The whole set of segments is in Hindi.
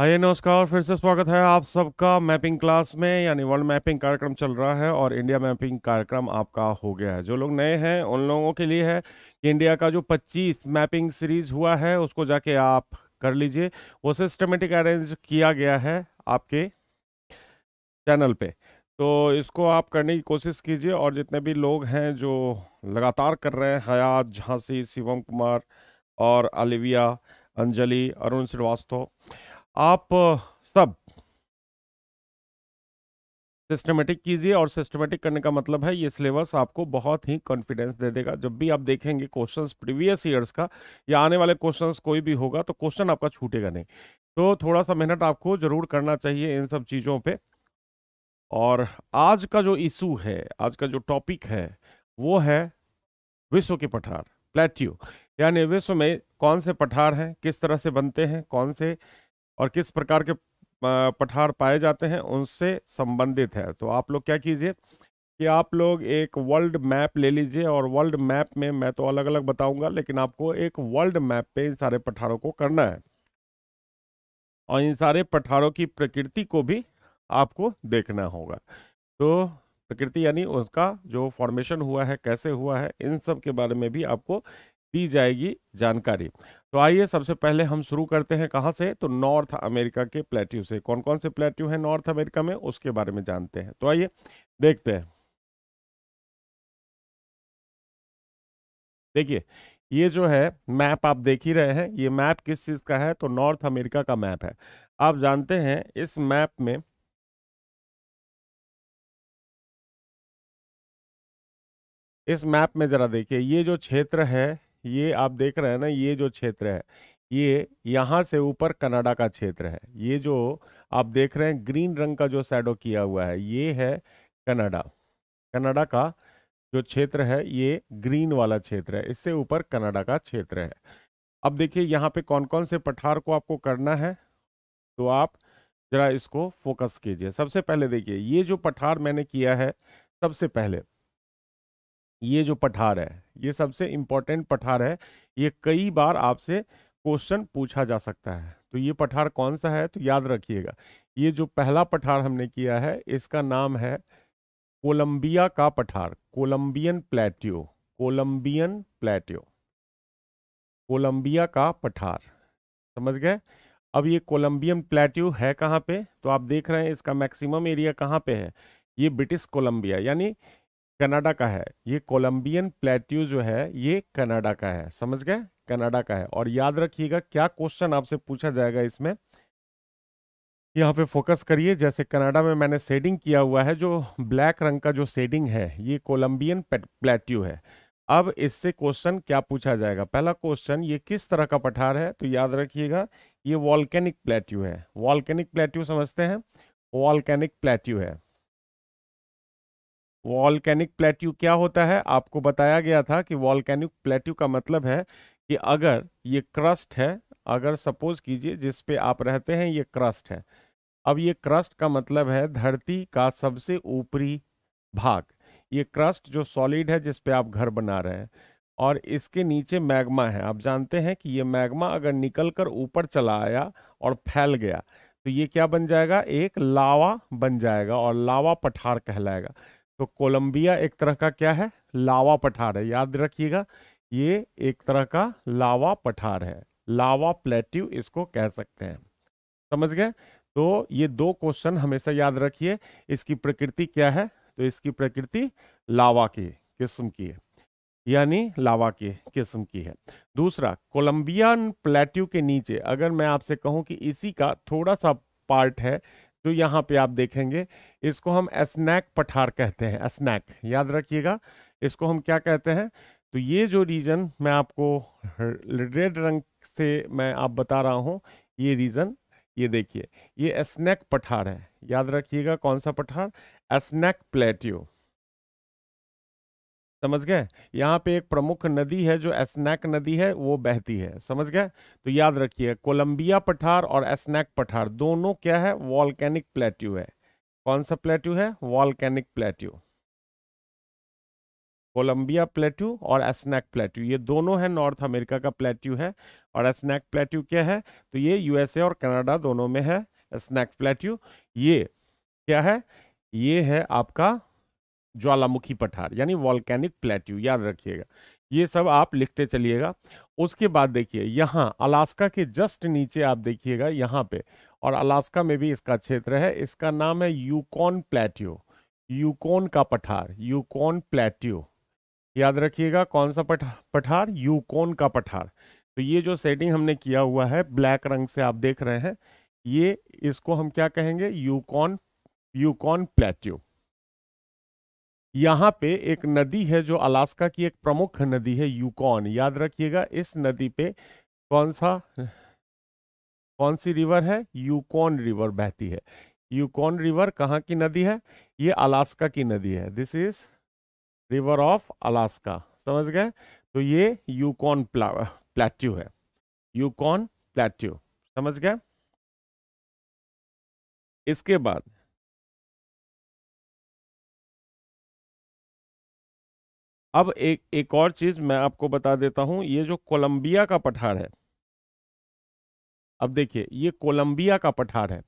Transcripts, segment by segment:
आइए नमस्कार फिर से स्वागत है आप सबका मैपिंग क्लास में यानी वर्ल्ड मैपिंग कार्यक्रम चल रहा है और इंडिया मैपिंग कार्यक्रम आपका हो गया है जो लोग नए हैं उन लोगों के लिए है कि इंडिया का जो 25 मैपिंग सीरीज हुआ है उसको जाके आप कर लीजिए वो सिस्टमेटिक अरेंज किया गया है आपके चैनल पे तो इसको आप करने की कोशिश कीजिए और जितने भी लोग हैं जो लगातार कर रहे हैं हयात झांसी शिवम कुमार और अलिविया अंजलि अरुण श्रीवास्तव आप सब सिस्टमेटिक कीजिए और सिस्टमेटिक करने का मतलब है ये सिलेबस आपको बहुत ही कॉन्फिडेंस दे देगा जब भी आप देखेंगे क्वेश्चंस प्रीवियस ईयर्स का या आने वाले क्वेश्चंस कोई भी होगा तो क्वेश्चन आपका छूटेगा नहीं तो थोड़ा सा मेहनत आपको ज़रूर करना चाहिए इन सब चीज़ों पे और आज का जो इशू है आज का जो टॉपिक है वो है विश्व के पठार प्लेट्यू यानी विश्व में कौन से पठार हैं किस तरह से बनते हैं कौन से और किस प्रकार के पठार पाए जाते हैं उनसे संबंधित है तो आप लोग क्या कीजिए कि आप लोग एक वर्ल्ड मैप ले लीजिए और वर्ल्ड मैप में मैं तो अलग अलग बताऊंगा लेकिन आपको एक वर्ल्ड मैप पे इन सारे पठारों को करना है और इन सारे पठारों की प्रकृति को भी आपको देखना होगा तो प्रकृति यानी उसका जो फॉर्मेशन हुआ है कैसे हुआ है इन सब के बारे में भी आपको दी जाएगी जानकारी तो आइए सबसे पहले हम शुरू करते हैं कहाँ से तो नॉर्थ अमेरिका के प्लेट्यू से कौन कौन से प्लेट्यू हैं नॉर्थ अमेरिका में उसके बारे में जानते हैं तो आइए देखते हैं देखिए ये जो है मैप आप देख ही रहे हैं ये मैप किस चीज़ का है तो नॉर्थ अमेरिका का मैप है आप जानते हैं इस मैप में इस मैप में ज़रा देखिए ये जो क्षेत्र है ये आप देख रहे हैं ना ये जो क्षेत्र है ये यहाँ से ऊपर कनाडा का क्षेत्र है ये जो आप देख रहे हैं ग्रीन रंग का जो सैडो किया हुआ है ये है कनाडा कनाडा का जो क्षेत्र है ये ग्रीन वाला क्षेत्र है इससे ऊपर कनाडा का क्षेत्र है अब देखिए यहाँ पे कौन कौन से पठार को आपको करना है तो आप ज़रा इसको फोकस कीजिए सबसे पहले देखिए ये जो पठार मैंने किया है सबसे पहले ये जो पठार है ये सबसे इम्पोर्टेंट पठार है ये कई बार आपसे क्वेश्चन पूछा जा सकता है तो ये पठार कौन सा है तो याद रखिएगा ये जो पहला पठार हमने किया है इसका नाम है कोलंबिया का पठार Colombian plateau Colombian plateau Colombia का पठार समझ गए अब ये कोलंबियन प्लेट्यो है कहाँ पे तो आप देख रहे हैं इसका मैक्सिमम एरिया कहाँ पे है ये ब्रिटिश कोलंबिया यानी कनाडा का है ये कोलंबियन प्लेट्यू जो है ये कनाडा का है समझ गए कनाडा का है और याद रखिएगा क्या क्वेश्चन आपसे पूछा जाएगा इसमें यहाँ पे फोकस करिए जैसे कनाडा में मैंने सेडिंग किया हुआ है जो ब्लैक रंग का जो सेडिंग है ये कोलंबियन प्लेट्यू है अब इससे क्वेश्चन क्या पूछा जाएगा पहला क्वेश्चन ये किस तरह का पठार है तो याद रखिएगा ये वॉल्केनिक प्लेट्यू है वॉल्केनिक प्लेट्यू समझते हैं वॉल्केनिक प्लेट्यू है वॉल्केनिक प्लेट्यू क्या होता है आपको बताया गया था कि वॉलकैनिक प्लेट्यू का मतलब है कि अगर ये क्रस्ट है अगर सपोज कीजिए जिस पे आप रहते हैं ये क्रस्ट है अब ये क्रस्ट का मतलब है धरती का सबसे ऊपरी भाग ये क्रस्ट जो सॉलिड है जिस पे आप घर बना रहे हैं और इसके नीचे मैग्मा है आप जानते हैं कि ये मैग्मा अगर निकल कर ऊपर चला आया और फैल गया तो ये क्या बन जाएगा एक लावा बन जाएगा और लावा पठार कहलाएगा तो कोलंबिया एक तरह का क्या है लावा पठार है याद रखिएगा ये एक तरह का लावा पठार है लावा प्लेट्यू इसको कह सकते हैं समझ गए तो ये दो क्वेश्चन हमेशा याद रखिए इसकी प्रकृति क्या है तो इसकी प्रकृति लावा की किस्म की है यानी लावा की किस्म की है दूसरा कोलंबियन प्लेट्यू के नीचे अगर मैं आपसे कहूं कि इसी का थोड़ा सा पार्ट है जो यहाँ पे आप देखेंगे इसको हम स्नैक पठार कहते हैं स्नैक याद रखिएगा इसको हम क्या कहते हैं तो ये जो रीजन मैं आपको रेड रंग से मैं आप बता रहा हूँ ये रीजन ये देखिए ये स्नैक पठार है याद रखिएगा कौन सा पठार स्नैक प्लेट्यू समझ गए यहाँ पे एक प्रमुख नदी है जो एस्नैक नदी है वो बहती है समझ गए तो याद रखिए कोलंबिया पठार और एस्नैक पठार दोनों क्या है वॉलकैनिक प्लेट्यू है कौन सा प्लेट्यू है वॉलकैनिक प्लेट्यू कोलंबिया प्लेट्यू और एस्नैक प्लेट्यू ये दोनों है नॉर्थ अमेरिका का प्लेट्यू है और एस्नैक प्लेट्यू क्या है तो ये यूएसए और कनाडा दोनों में है स्नैक प्लेट्यू ये क्या है ये है आपका ज्वालामुखी पठार यानी वॉलकैनिक प्लेट्यू याद रखिएगा ये सब आप लिखते चलिएगा उसके बाद देखिए यहाँ अलास्का के जस्ट नीचे आप देखिएगा यहाँ पे और अलास्का में भी इसका क्षेत्र है इसका नाम है यूकॉन प्लेट्यू यूकोन का पठार यूकॉन प्लेट्यू याद रखिएगा कौन सा पठार यूकॉन का पठार तो ये जो सेटिंग हमने किया हुआ है ब्लैक रंग से आप देख रहे हैं ये इसको हम क्या कहेंगे यूकॉन यूकॉन प्लेट्यू यहाँ पे एक नदी है जो अलास्का की एक प्रमुख नदी है यूकॉन याद रखिएगा इस नदी पे कौन सा कौन सी रिवर है यूकॉन रिवर बहती है यूकॉन रिवर कहाँ की नदी है ये अलास्का की नदी है this is river of Alaska समझ गए तो ये यूकॉन प्ला, प्लेट्यू है यूकॉन प्लेट्यू समझ गए इसके बाद अब एक एक और चीज़ मैं आपको बता देता हूं ये जो कोलंबिया का पठार है अब देखिए ये कोलंबिया का पठार है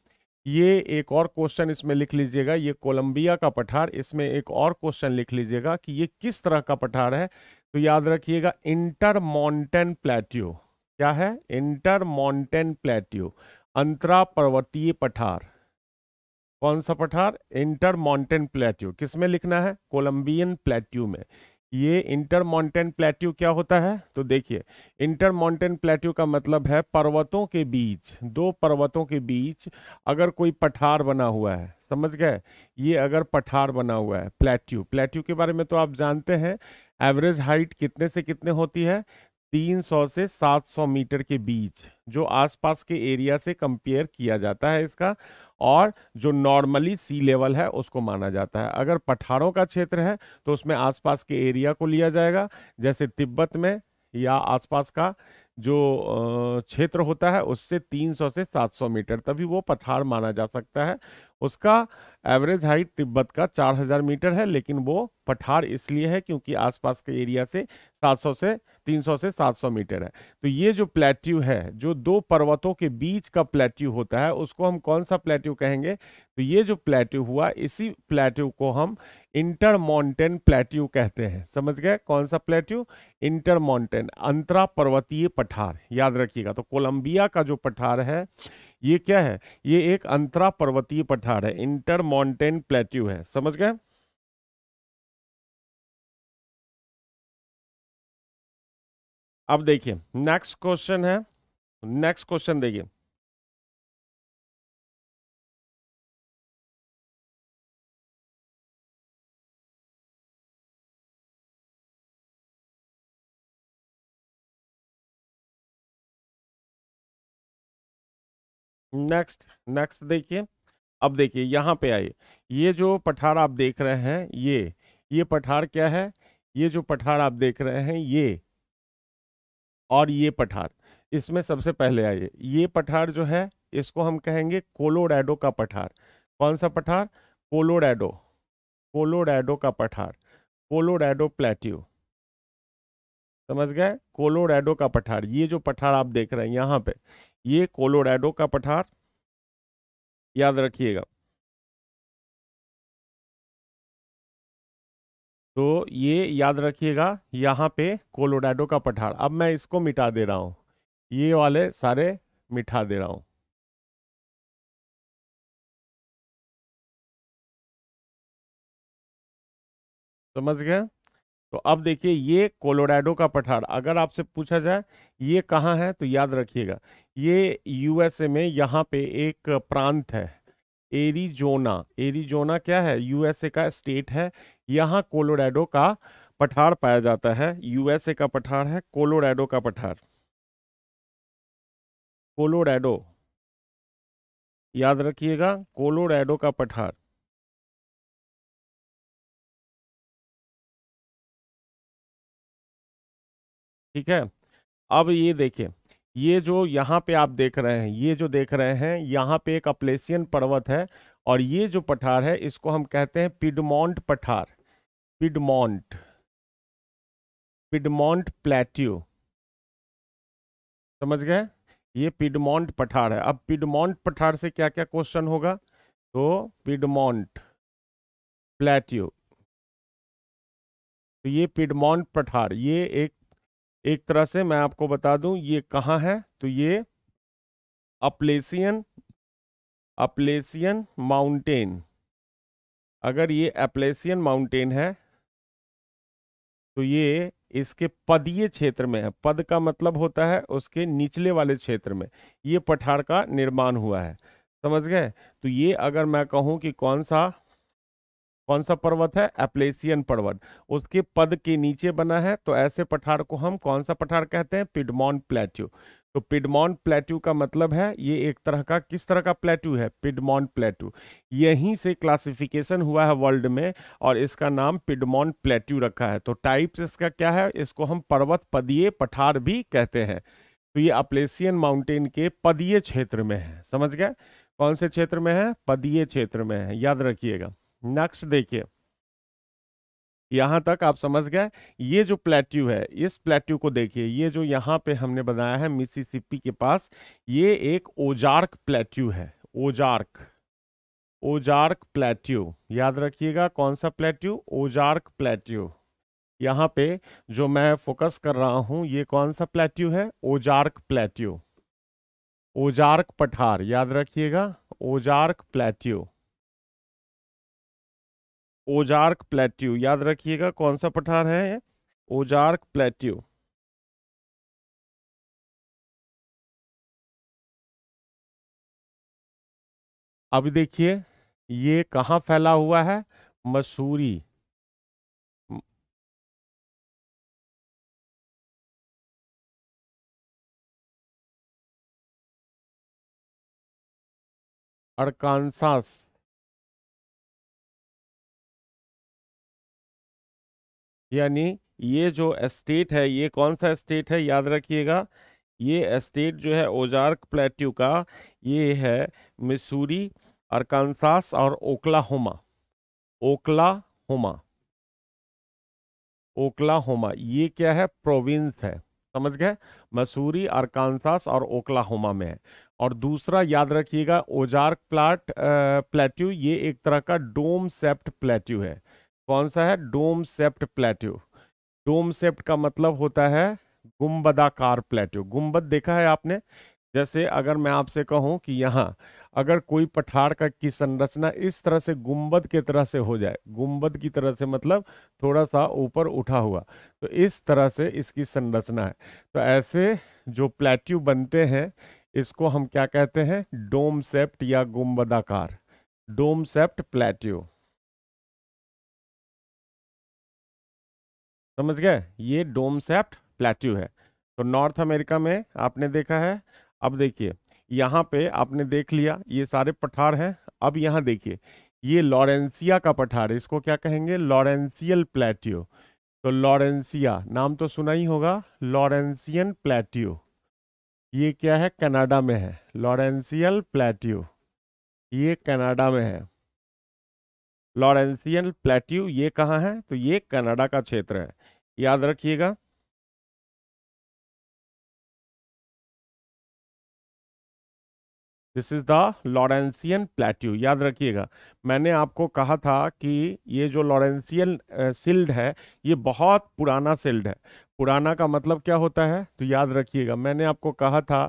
ये एक और क्वेश्चन इसमें लिख लीजिएगा ये कोलंबिया का पठार इसमें एक और क्वेश्चन लिख लीजिएगा कि ये किस तरह का पठार है तो याद रखिएगा इंटर माउंटेन प्लेट्यू क्या है इंटर माउंटेन प्लेट्यू अंतरा पर्वतीय पठार कौन सा पठार इंटर माउंटेन प्लेट्यू किसमें लिखना है कोलंबियन प्लेट्यू में ये इंटर माउंटेन प्लेट्यू क्या होता है तो देखिए इंटर माउंटेन प्लेट्यू का मतलब है पर्वतों के बीच दो पर्वतों के बीच अगर कोई पठार बना हुआ है समझ गए ये अगर पठार बना हुआ है प्लेट्यू प्लेट्यू के बारे में तो आप जानते हैं एवरेज हाइट कितने से कितने होती है 300 से 700 मीटर के बीच जो आसपास के एरिया से कंपेयर किया जाता है इसका और जो नॉर्मली सी लेवल है उसको माना जाता है अगर पठारों का क्षेत्र है तो उसमें आसपास के एरिया को लिया जाएगा जैसे तिब्बत में या आसपास का जो क्षेत्र होता है उससे 300 से 700 मीटर तभी वो पठार माना जा सकता है उसका एवरेज हाइट तिब्बत का 4000 मीटर है लेकिन वो पठार इसलिए है क्योंकि आसपास के एरिया से 700 से 300 से 700 मीटर है तो ये जो प्लेट्यू है जो दो पर्वतों के बीच का प्लेट्यू होता है उसको हम कौन सा प्लेट्यू कहेंगे तो ये जो प्लेट्यू हुआ इसी प्लेट्यू को हम इंटर माउंटेन प्लेट्यू कहते हैं समझ गए कौन सा प्लेट्यू इंटर माउंटेन अंतरा पर्वतीय पठार याद रखिएगा तो कोलंबिया का जो पठार है ये क्या है ये एक अंतरा पर्वतीय पठार है इंटर माउंटेन प्लेट्यू है समझ गए अब देखिए नेक्स्ट क्वेश्चन है नेक्स्ट क्वेश्चन देखिए नेक्स्ट नेक्स्ट देखिए अब देखिए यहां पे आइए ये जो पठार आप देख रहे हैं ये ये पठार क्या है ये जो पठार आप देख रहे हैं ये और ये पठार इसमें सबसे पहले आइए ये पठार जो है इसको हम कहेंगे कोलोराडो का पठार कौन सा पठार कोलोराडो कोलोराडो का पठार कोलोराडो प्लेट्यू समझ गए कोलोराडो का पठार ये जो पठार आप देख रहे हैं यहाँ पे ये कोलोराडो का पठार याद रखिएगा तो ये याद रखिएगा यहाँ पे कोलोडाडो का पठार अब मैं इसको मिटा दे रहा हूँ ये वाले सारे मिटा दे रहा हूँ समझ गए तो अब देखिए ये कोलोराडो का पठार अगर आपसे पूछा जाए ये कहाँ है तो याद रखिएगा ये यूएसए में यहाँ पे एक प्रांत है एरिजोना एरिजोना क्या है यूएसए का स्टेट है यहाँ कोलोराडो का पठार पाया जाता है यूएसए का पठार है कोलोराडो का पठार कोलोराडो याद रखिएगा कोलोराडो का पठार ठीक है अब ये देखें ये जो यहाँ पे आप देख रहे हैं ये जो देख रहे हैं यहाँ पे एक अप्लेसियन पर्वत है और ये जो पठार है इसको हम कहते हैं पिडमोंट पठार पिडमोंट पिडमोंट प्लेट्यू समझ गए ये पिडमोंट पठार है अब पिडमोंट पठार से क्या क्या क्वेश्चन होगा तो पिडमोंट प्लेट्यू तो ये पिडमोंट पठार ये एक एक तरह से मैं आपको बता दूं ये कहाँ है तो ये अपलेसियन अपलेसियन माउंटेन अगर ये अपलेसियन माउंटेन है तो ये इसके पदीय क्षेत्र में है पद का मतलब होता है उसके निचले वाले क्षेत्र में ये पठार का निर्माण हुआ है समझ गए तो ये अगर मैं कहूँ कि कौन सा कौन सा पर्वत है एप्लेसियन पर्वत उसके पद के नीचे बना है तो ऐसे पठार को हम कौन सा पठार कहते हैं पिडमोन प्लेट्यू तो पिडमोन प्लेट्यू का मतलब है ये एक तरह का किस तरह का प्लेट्यू है पिडमोन प्लेट्यू यहीं से क्लासिफिकेशन हुआ है वर्ल्ड में और इसका नाम पिडमोन प्लेट्यू रखा है तो टाइप्स इसका क्या है इसको हम पर्वत पदीय पठार भी कहते हैं तो ये अपलेसियन माउंटेन के पदीय क्षेत्र में है समझ गए कौन से क्षेत्र में है पदीय क्षेत्र में है याद रखिएगा नेक्स्ट देखिए यहां तक आप समझ गए ये जो प्लेट्यू है इस प्लेट्यू को देखिए ये जो यहां पे हमने बनाया है मिसिसिपी के पास ये एक ओजार्क प्लेट्यू है ओजार्क ओजार्क प्लेट्यू याद रखिएगा कौन सा प्लेट्यू ओजार्क प्लेट्यू यहां पे जो मैं फोकस कर रहा हूं ये कौन सा प्लेट्यू है ओजार्क प्लेट्यू ओजार्क पठार याद रखिएगा ओजार्क प्लेट्यू ओजार्क प्लेट्यू याद रखिएगा कौन सा पठार है ओजार्क प्लेट्यू अब देखिए ये कहाँ फैला हुआ है मसूरी अड़कानसास यानी ये जो एस्टेट है ये कौन सा एस्टेट है याद रखिएगा ये एस्टेट जो है ओजार्क प्लेट्यू का ये है मिसूरी अरकानसास और ओक्लाहोमा ओक्लाहोमा ओक्लाहोमा ये क्या है प्रोविंस है समझ गए मसूरी अरकानसास और ओक्लाहोमा में है और दूसरा याद रखिएगा ओजार्क प्लाट प्लेट्यू ये एक तरह का डोम सेप्ट प्लेट्यू है कौन सा है डोम सेप्ट प्लेट्यू डोम सेप्ट का मतलब होता है गुम्बदाकार प्लेट्यू गुम्बद देखा है आपने जैसे अगर मैं आपसे कहूं कि यहाँ अगर कोई पठार का की संरचना इस तरह से गुम्बद के तरह से हो जाए गुम्बद की तरह से मतलब थोड़ा सा ऊपर उठा हुआ तो इस तरह से इसकी संरचना है तो ऐसे जो प्लेट्यू बनते हैं इसको हम क्या कहते हैं डोम सेप्ट या गुम्बदाकार डोम सेप्ट प्लेट्यू समझ गए ये डोम सेप्ट प्लेट्यू है तो नॉर्थ अमेरिका में आपने देखा है अब देखिए यहाँ पे आपने देख लिया ये सारे पठार हैं अब यहाँ देखिए ये लॉरेंसिया का पठार इसको क्या कहेंगे लॉरेंसियल प्लेट्यू तो लॉरेंसिया नाम तो सुना ही होगा लॉरेंसियन प्लेट्यू ये क्या है कनाडा में है लॉरेंसियल प्लेट्यू ये कनाडा में है लॉरेंसियल प्लेट्यू ये कहाँ है तो ये कनाडा का क्षेत्र है याद रखिएगा this is the Laurentian plateau याद रखिएगा मैंने आपको कहा था कि ये जो लॉरेंसियन सिल्ड है ये बहुत पुराना सिल्ड है पुराना का मतलब क्या होता है तो याद रखिएगा मैंने आपको कहा था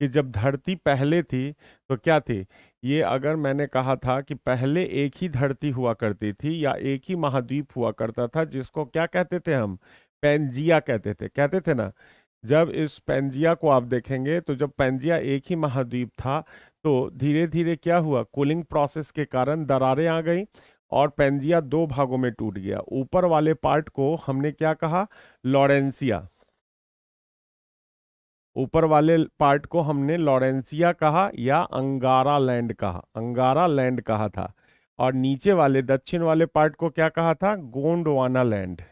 कि जब धरती पहले थी तो क्या थी ये अगर मैंने कहा था कि पहले एक ही धरती हुआ करती थी या एक ही महाद्वीप हुआ करता था जिसको क्या कहते थे हम पेंजिया कहते थे कहते थे ना जब इस पेंजिया को आप देखेंगे तो जब पेंजिया एक ही महाद्वीप था तो धीरे धीरे क्या हुआ कूलिंग प्रोसेस के कारण दरारें आ गई और पेंजिया दो भागों में टूट गया ऊपर वाले पार्ट को हमने क्या कहा लॉरेंसिया ऊपर वाले पार्ट को हमने लॉरेंसिया कहा या अंगारा लैंड कहा अंगारा लैंड कहा था और नीचे वाले दक्षिण वाले पार्ट को क्या कहा था गोंडवाना लैंड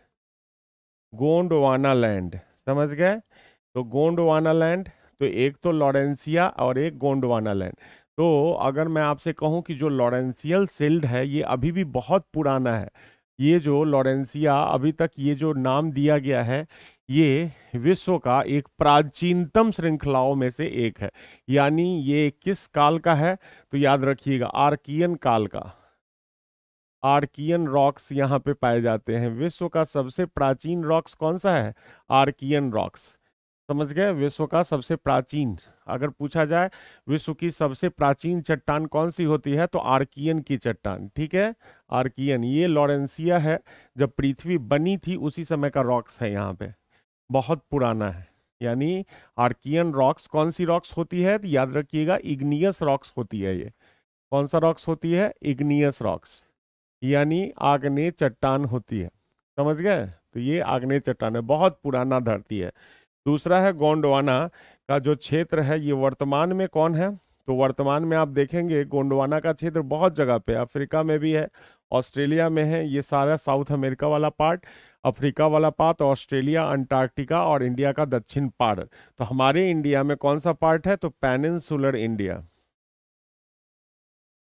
गोंडवाना लैंड समझ गए तो गोंडवाना लैंड तो एक तो लॉरेंसिया और एक गोंडवाना लैंड तो अगर मैं आपसे कहूँ कि जो लॉरेंसियल सिल्ड है ये अभी भी बहुत पुराना है ये जो लॉरेंसिया अभी तक ये जो नाम दिया गया है ये विश्व का एक प्राचीनतम श्रृंखलाओं में से एक है यानी ये किस काल का है तो याद रखिएगा आर्कियन काल का आर्कियन रॉक्स यहाँ पे पाए जाते हैं विश्व का सबसे प्राचीन रॉक्स कौन सा है आर्कियन रॉक्स समझ गए विश्व का सबसे प्राचीन अगर पूछा जाए विश्व की सबसे प्राचीन चट्टान कौन सी होती है तो आर्कियन की चट्टान ठीक है आर्कियन ये लॉरेंसिया है जब पृथ्वी बनी थी उसी समय का रॉक्स है यहाँ पे बहुत पुराना है यानी आर्कियन रॉक्स कौन सी रॉक्स होती है तो याद रखिएगा इग्नियस रॉक्स होती है ये कौन सा रॉक्स होती है इग्नियस रॉक्स यानी आग्नेय चट्टान होती है समझ गए तो ये आग्नेय चट्टान है बहुत पुराना धरती है दूसरा है गोंडवाना का जो क्षेत्र है ये वर्तमान में कौन है तो वर्तमान में आप देखेंगे गोंडवाना का क्षेत्र बहुत जगह पे अफ्रीका में भी है ऑस्ट्रेलिया में है ये सारा साउथ अमेरिका वाला पार्ट अफ्रीका वाला पार्ट ऑस्ट्रेलिया अंटार्कटिका और इंडिया का दक्षिण पार्ट तो हमारे इंडिया में कौन सा पार्ट है तो पैनसुलर इंडिया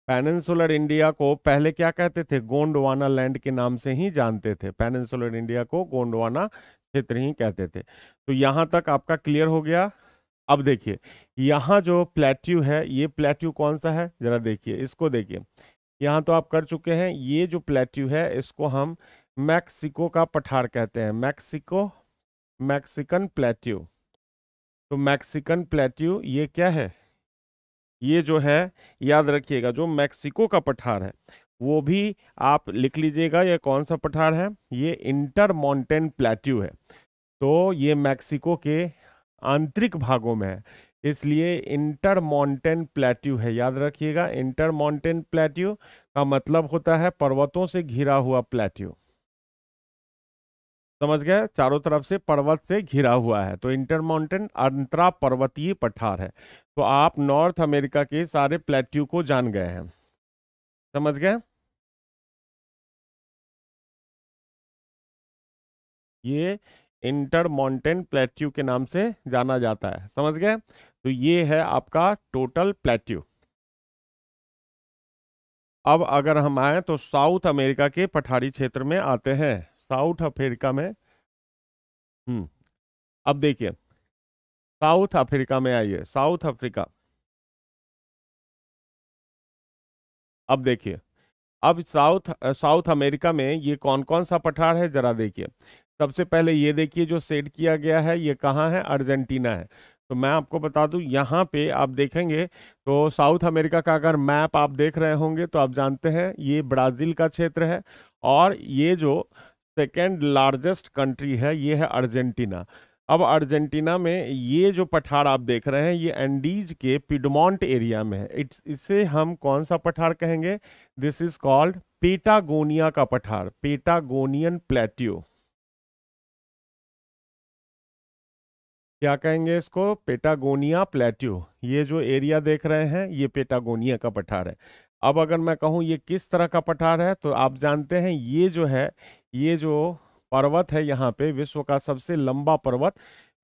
पेनिनसुलर इंडिया को पहले क्या कहते थे गोंडवाना लैंड के नाम से ही जानते थे पेनिनसुलर इंडिया को गोंडवाना क्षेत्र ही कहते थे तो यहां तक आपका क्लियर हो गया अब देखिए यहाँ जो प्लेट्यू है ये प्लेट्यू कौन सा है जरा देखिए इसको देखिए यहाँ तो आप कर चुके हैं ये जो प्लेट्यू है इसको हम मैक्सिको का पठार कहते हैं मैक्सिको मैक्सिकन प्लेट्यू तो मैक्सिकन प्लेट्यू ये क्या है ये जो है याद रखिएगा जो मैक्सिको का पठार है वो भी आप लिख लीजिएगा ये कौन सा पठार है ये इंटर माउंटेन प्लेट्यू है तो ये मैक्सिको के आंतरिक भागों में है इसलिए इंटर माउंटेन प्लेट्यू है याद रखिएगा इंटर माउंटेन प्लेट्यू का मतलब होता है पर्वतों से घिरा हुआ प्लेट्यू समझ गए चारों तरफ से पर्वत से घिरा हुआ है तो इंटर माउंटेन अंतरा पर्वतीय पठार है तो आप नॉर्थ अमेरिका के सारे प्लेट्यू को जान गए हैं समझ गए ये इंटरमाउंटेन प्लेट्यू के नाम से जाना जाता है समझ गए तो ये है आपका टोटल प्लेट्यू अब अगर हम आए तो साउथ अमेरिका के पठारी क्षेत्र में आते हैं साउथ अफ्रीका में हम्म अब देखिए साउथ अफ्रीका में आइए साउथ अफ्रीका अब देखिए अब साउथ साउथ अमेरिका में ये कौन कौन सा पठार है जरा देखिए सबसे पहले ये देखिए जो सेट किया गया है ये कहाँ है अर्जेंटीना है तो मैं आपको बता दूं यहाँ पे आप देखेंगे तो साउथ अमेरिका का अगर मैप आप देख रहे होंगे तो आप जानते हैं ये ब्राज़ील का क्षेत्र है और ये जो सेकेंड लार्जेस्ट कंट्री है ये है अर्जेंटीना अब अर्जेंटीना में ये जो पठार आप देख रहे हैं ये एंडीज के पिडमोंट एरिया में है इट्स इसे हम कौन सा पठार कहेंगे दिस इज कॉल्ड पेटागोनिया का पठार पेटागोनियन प्लेट्यू क्या कहेंगे इसको पेटागोनिया प्लेट्यू ये जो एरिया देख रहे हैं ये पेटागोनिया का पठार है अब अगर मैं कहूं ये किस तरह का पठार है तो आप जानते हैं ये जो है ये जो पर्वत है यहाँ पे विश्व का सबसे लंबा पर्वत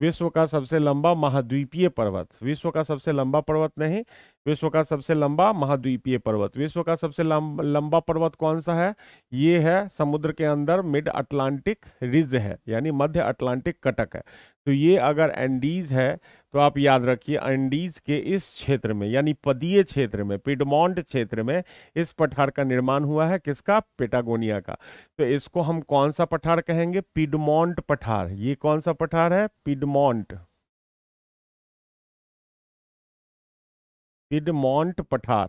विश्व का सबसे लंबा महाद्वीपीय पर्वत विश्व का सबसे लंबा पर्वत नहीं विश्व का सबसे लंबा महाद्वीपीय पर्वत विश्व का सबसे लंबा पर्वत कौन सा है ये है समुद्र के अंदर मिड अटलांटिक रिज है यानी मध्य अटलांटिक कटक है तो ये अगर एंडीज है तो आप याद रखिए अंडीज के इस क्षेत्र में यानी पदीय क्षेत्र में पिडमोंट क्षेत्र में इस पठार का निर्माण हुआ है किसका पेटागोनिया का तो इसको हम कौन सा पठार कहेंगे पिडमोंट पठार ये कौन सा पठार है पिडमोंट पिडमोंट पठार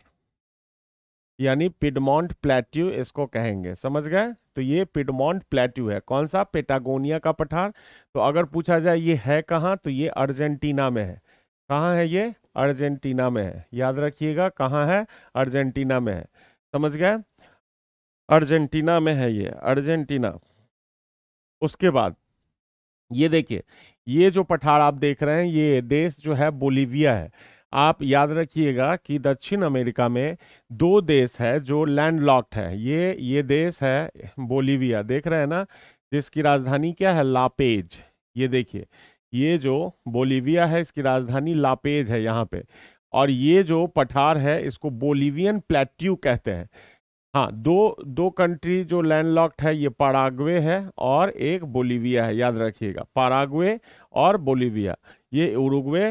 यानी पिडमोंट प्लेट्यू इसको कहेंगे समझ गए तो ये पिडमोंट प्लेट्यू है कौन सा पेटागोनिया का पठार तो अगर पूछा जाए ये है कहाँ तो ये अर्जेंटीना में है कहाँ है ये अर्जेंटीना में है याद रखिएगा कहाँ है अर्जेंटीना में है समझ गए अर्जेंटीना में है ये अर्जेंटीना उसके बाद ये देखिए ये जो पठार आप देख रहे हैं ये देश जो है बोलीविया है आप याद रखिएगा कि दक्षिण अमेरिका में दो देश है जो लैंडलॉक्ड है ये ये देश है बोलीविया देख रहे हैं ना जिसकी राजधानी क्या है लापेज ये देखिए ये जो बोलीविया है इसकी राजधानी लापेज है यहाँ पे और ये जो पठार है इसको बोलीवियन प्लेट्यू कहते हैं हाँ दो दो कंट्री जो लैंडलॉक्ड है ये पाराग्वे है और एक बोलीविया है याद रखिएगा पाराग्वे और बोलीविया ये उरुग्वे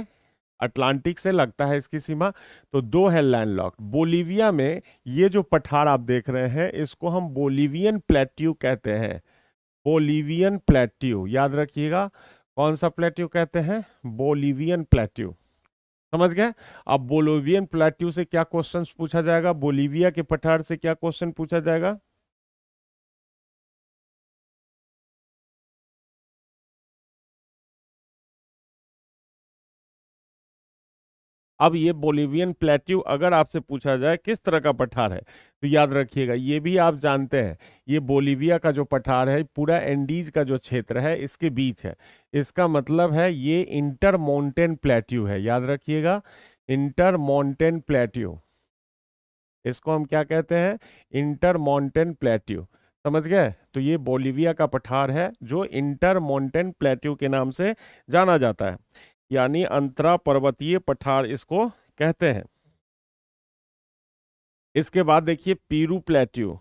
अटलांटिक से लगता है इसकी सीमा तो दो है लैंडलॉक बोलीविया में ये जो पठार आप देख रहे हैं इसको हम बोलीवियन प्लेट्यू कहते हैं बोलीवियन प्लेट्यू याद रखिएगा कौन सा प्लेट्यू कहते हैं बोलीवियन प्लेट्यू समझ गए अब बोलोवियन प्लेट्यू से क्या क्वेश्चन पूछा जाएगा बोलीविया के पठार से क्या क्वेश्चन पूछा जाएगा अब ये बोलिवियन प्लेट्यू अगर आपसे पूछा जाए किस तरह का पठार है तो याद रखिएगा ये भी आप जानते हैं ये बोलीविया का जो पठार है पूरा एंडीज का जो क्षेत्र है इसके बीच है इसका मतलब है ये इंटर माउंटेन प्लेट्यू है याद रखिएगा इंटर माउंटेन प्लेट्यू इसको हम क्या कहते हैं इंटर माउंटेन प्लेट्यू समझ गए तो ये बोलीविया का पठार है जो इंटर माउंटेन प्लेट्यू के नाम से जाना जाता है यानी अंतरा पर्वतीय पठार इसको कहते हैं इसके बाद देखिए पीरू प्लेट्यू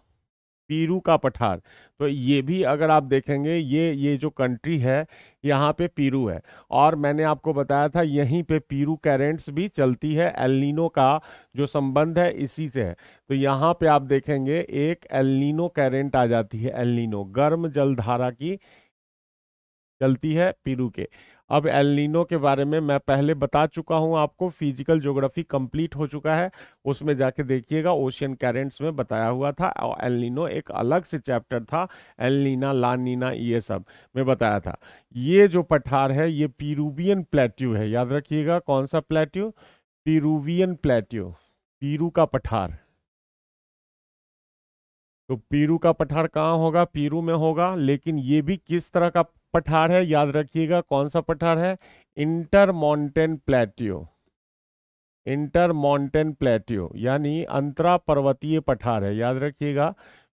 पीरू का पठार तो ये भी अगर आप देखेंगे ये ये जो कंट्री है यहाँ पे पीरू है और मैंने आपको बताया था यहीं पे पीरू कैरेंट्स भी चलती है एलिनो का जो संबंध है इसी से है तो यहाँ पे आप देखेंगे एक एलिनो कैरेंट आ जाती है एलिनो गर्म जलधारा की चलती है पीरू के अब एलिनो के बारे में मैं पहले बता चुका हूं आपको फिजिकल ज्योग्राफी कंप्लीट हो चुका है उसमें जाके देखिएगा ओशियन कैरेंट्स में बताया हुआ था और एलिनो एक अलग से चैप्टर था एलिना लानीना ये सब में बताया था ये जो पठार है ये पीरूबियन प्लेट्यू है याद रखिएगा कौन सा प्लेट्यू पीरूबियन प्लेट्यू पीरू का पठार तो पीरू का पठार कहाँ होगा पीरू में होगा लेकिन ये भी किस तरह का पठार है याद रखिएगा कौन सा पठार है intermountain plateau intermountain plateau यानी अंतरा पर्वतीय पठार है याद रखिएगा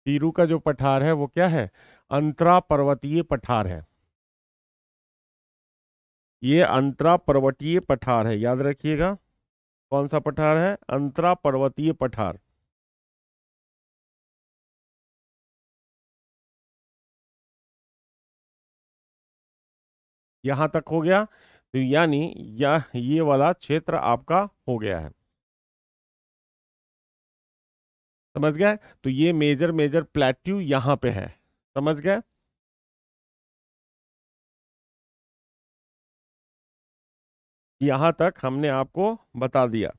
पीरू का जो पठार है वो क्या है अंतरा पर्वतीय पठार है ये अंतरा पर्वतीय पठार है याद रखिएगा कौन सा पठार है अंतरा पर्वतीय पठार यहाँ तक हो गया तो यानी यह ये वाला क्षेत्र आपका हो गया है समझ गए तो ये मेजर मेजर प्लेट्यू यहां पे है समझ गए यहां तक हमने आपको बता दिया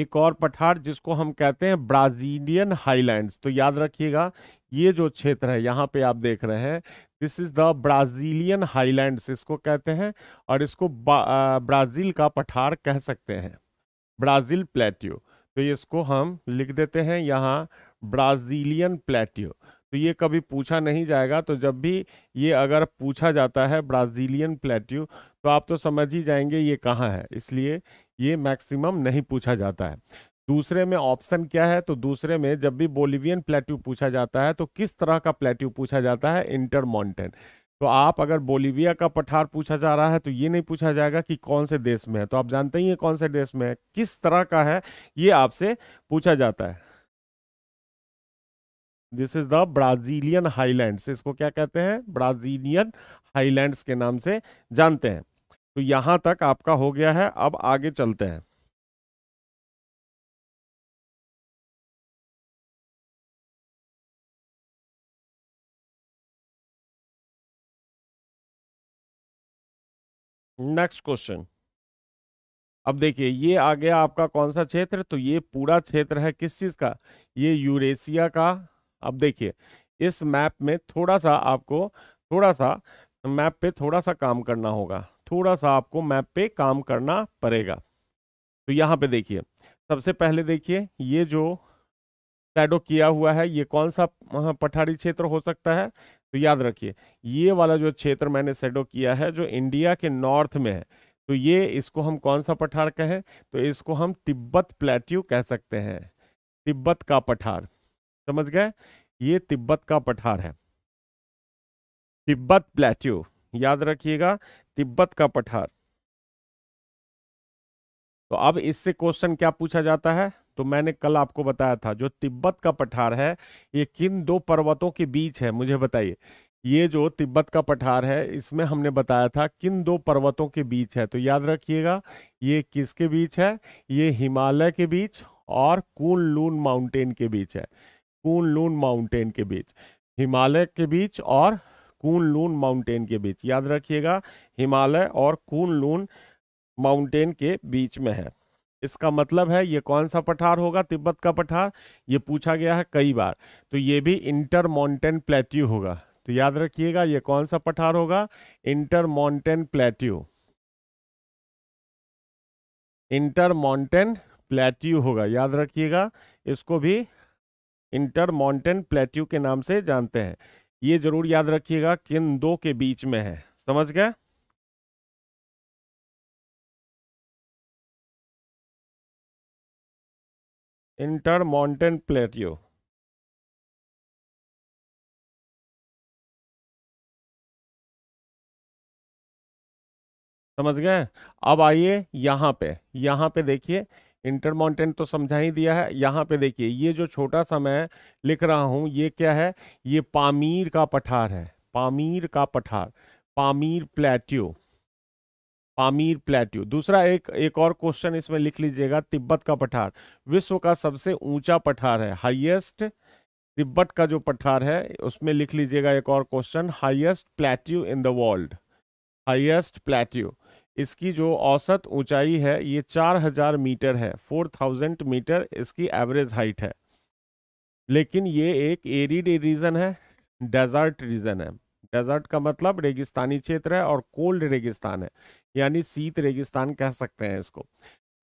एक और पठार जिसको हम कहते हैं ब्राजीलियन हाईलैंड तो याद रखिएगा ये जो क्षेत्र है यहाँ पे आप देख रहे हैं this is the Brazilian highland इसको कहते हैं और इसको ब्राज़ील का पठार कह सकते हैं ब्राज़ील प्लेट्यू तो ये इसको हम लिख देते हैं यहाँ ब्राज़ीलियन प्लेट्यू तो ये कभी पूछा नहीं जाएगा तो जब भी ये अगर पूछा जाता है ब्राज़ीलियन प्लेट्यू तो आप तो समझ ही जाएंगे ये कहाँ है इसलिए ये मैक्सिमम नहीं पूछा जाता है दूसरे में ऑप्शन क्या है तो दूसरे में जब भी बोलिवियन प्लेट्यू पूछा जाता है तो किस तरह का प्लेट्यू पूछा जाता है इंटर माउंटेन तो आप अगर बोलिविया का पठार पूछा जा रहा है तो ये नहीं पूछा जाएगा कि कौन से देश में है तो आप जानते ही हैं कौन से देश में है किस तरह का है ये आपसे पूछा जाता है this is the Brazilian highlands इसको क्या कहते हैं ब्राजीलियन हाईलैंड्स के नाम से जानते हैं तो यहां तक आपका हो गया है अब आगे चलते हैं नेक्स्ट क्वेश्चन अब देखिए ये आ गया आपका कौन सा क्षेत्र तो ये पूरा क्षेत्र है किस चीज का ये यूरेशिया का अब देखिए इस मैप में थोड़ा सा आपको थोड़ा सा मैप पे थोड़ा सा काम करना होगा थोड़ा सा आपको मैप पे काम करना पड़ेगा तो यहाँ पे देखिए सबसे पहले देखिए ये जो शैडो किया हुआ है ये कौन सा पठारी क्षेत्र हो सकता है तो याद रखिए ये वाला जो क्षेत्र मैंने शैडो किया है जो इंडिया के नॉर्थ में है तो ये इसको हम कौन सा पठार कहें तो इसको हम तिब्बत प्लेट्यू कह सकते हैं तिब्बत का पठार समझ गए ये तिब्बत का पठार है तिब्बत प्लेट्यू याद रखिएगा तिब्बत का पठार तो अब इससे क्वेश्चन क्या पूछा जाता है तो मैंने कल आपको बताया था जो तिब्बत का पठार है ये किन दो पर्वतों के बीच है मुझे बताइए ये जो तिब्बत का पठार है इसमें हमने बताया था किन दो पर्वतों के बीच है तो याद रखिएगा ये किसके बीच है ये हिमालय के बीच और कून लून माउंटेन के बीच है कून लून माउंटेन के बीच हिमालय के बीच और कूनलून माउंटेन के बीच याद रखिएगा हिमालय और कूनलून माउंटेन के बीच में है इसका मतलब है ये कौन सा पठार होगा तिब्बत का पठार ये पूछा गया है कई बार तो ये भी इंटर माउंटेन प्लेट्यू होगा तो याद रखिएगा ये कौन सा पठार होगा intermountain plateau intermountain plateau होगा याद रखिएगा इसको भी इंटर माउंटेन प्लेट्यू के नाम से जानते हैं ये जरूर याद रखिएगा किन दो के बीच में है समझ गए इंटर माउंटेन प्लेटियो समझ गए अब आइए यहां पे यहां पे देखिए इंटरमाउंटेन तो समझा ही दिया है यहाँ पे देखिए ये जो छोटा सा मैं लिख रहा हूँ ये क्या है ये पामीर का पठार है पामीर का पठार पामीर प्लेट्यू पामीर प्लेट्यू दूसरा एक एक और क्वेश्चन इसमें लिख लीजिएगा तिब्बत का पठार विश्व का सबसे ऊंचा पठार है हाईएस्ट तिब्बत का जो पठार है उसमें लिख लीजिएगा एक और question highest plateau in the world highest plateau इसकी जो औसत ऊंचाई है ये 4000 मीटर है 4000 मीटर इसकी एवरेज हाइट है लेकिन ये एक एरिड रीजन है डेजर्ट रीजन है डेजर्ट का मतलब रेगिस्तानी क्षेत्र है और कोल्ड रेगिस्तान है यानी शीत रेगिस्तान कह सकते हैं इसको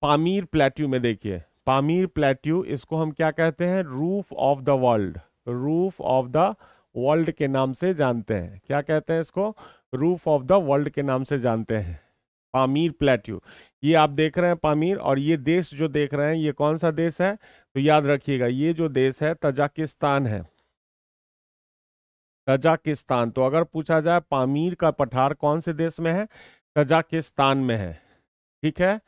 पामीर प्लेट्यू में देखिए पामीर प्लेट्यू इसको हम क्या कहते हैं roof of the world roof of the world के नाम से जानते हैं क्या कहते हैं इसको रूफ ऑफ द वर्ल्ड के नाम से जानते हैं पामीर प्लेट्यू ये आप देख रहे हैं पामीर और ये देश जो देख रहे हैं ये कौन सा देश है तो याद रखिएगा ये जो देश है तजाकिस्तान है तजाकिस्तान तो अगर पूछा जाए पामीर का पठार कौन से देश में है तजाकिस्तान में है ठीक है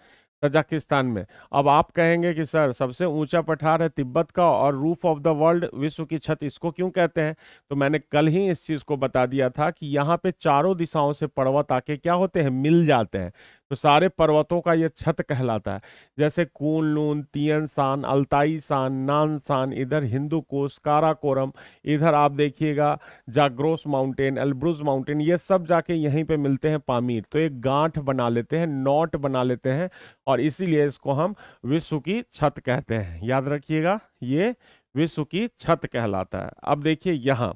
तजाकिस्तान में अब आप कहेंगे कि सर सबसे ऊंचा पठार है तिब्बत का और रूफ ऑफ द वर्ल्ड विश्व की छत इसको क्यों कहते हैं तो मैंने कल ही इस चीज़ को बता दिया था कि यहाँ पे चारों दिशाओं से पर्वत आके क्या होते हैं मिल जाते हैं तो सारे पर्वतों का ये छत कहलाता है जैसे कून लून तियन सान अल्ताई सान नान सान इधर हिंदू कोश काराकोरम इधर आप देखिएगा जाग्रोस माउंटेन एल्ब्रूज माउंटेन ये सब जाके यहीं पे मिलते हैं पामीर तो एक गांठ बना लेते हैं नॉट बना लेते हैं और इसीलिए इसको हम विश्व की छत कहते हैं याद रखिएगा ये विश्व की छत कहलाता है अब देखिए यहाँ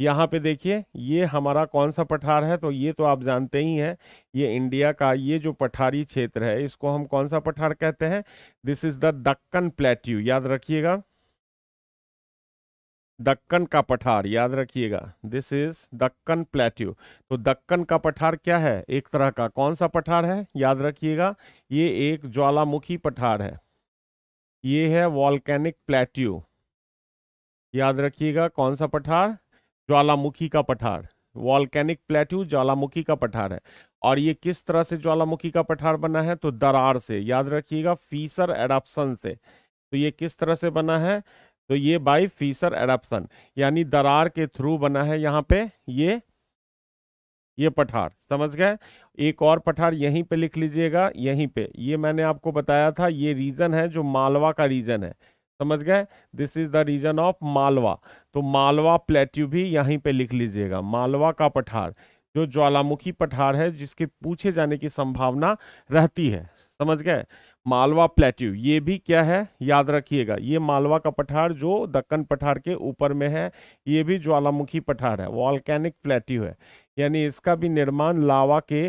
यहाँ पे देखिए ये हमारा कौन सा पठार है तो ये तो आप जानते ही हैं ये इंडिया का ये जो पठारी क्षेत्र है इसको हम कौन सा पठार कहते हैं this is the Deccan plateau याद रखिएगा दक्कन का पठार याद रखिएगा दिस इज दक्कन प्लेट्यू तो दक्कन का पठार क्या है एक तरह का कौन सा पठार है याद रखिएगा ये एक ज्वालामुखी पठार है ये है वॉल्केनिक प्लेट्यू याद रखिएगा कौन सा पठार ज्वालामुखी का पठार वॉलकैनिक प्लेट्यू ज्वालामुखी का पठार है और ये किस तरह से ज्वालामुखी का पठार बना है तो दरार से याद रखिएगा फीसर एडप्शन से तो ये किस तरह से बना है तो ये बाई फीसर एडप्शन यानी दरार के थ्रू बना है यहाँ पे ये ये पठार समझ गए एक और पठार यहीं पे लिख लीजिएगा यहीं पे ये मैंने आपको बताया था ये रीजन है जो मालवा का रीजन है समझ गए this is the region of Malwa तो मालवा प्लेट्यू भी यहीं पे लिख लीजिएगा मालवा का पठार जो ज्वालामुखी पठार है जिसके पूछे जाने की संभावना रहती है समझ गए मालवा प्लेट्यू ये भी क्या है याद रखिएगा ये मालवा का पठार जो दक्कन पठार के ऊपर में है ये भी ज्वालामुखी पठार है वॉल्केनिक प्लेट्यू है यानी इसका भी निर्माण लावा के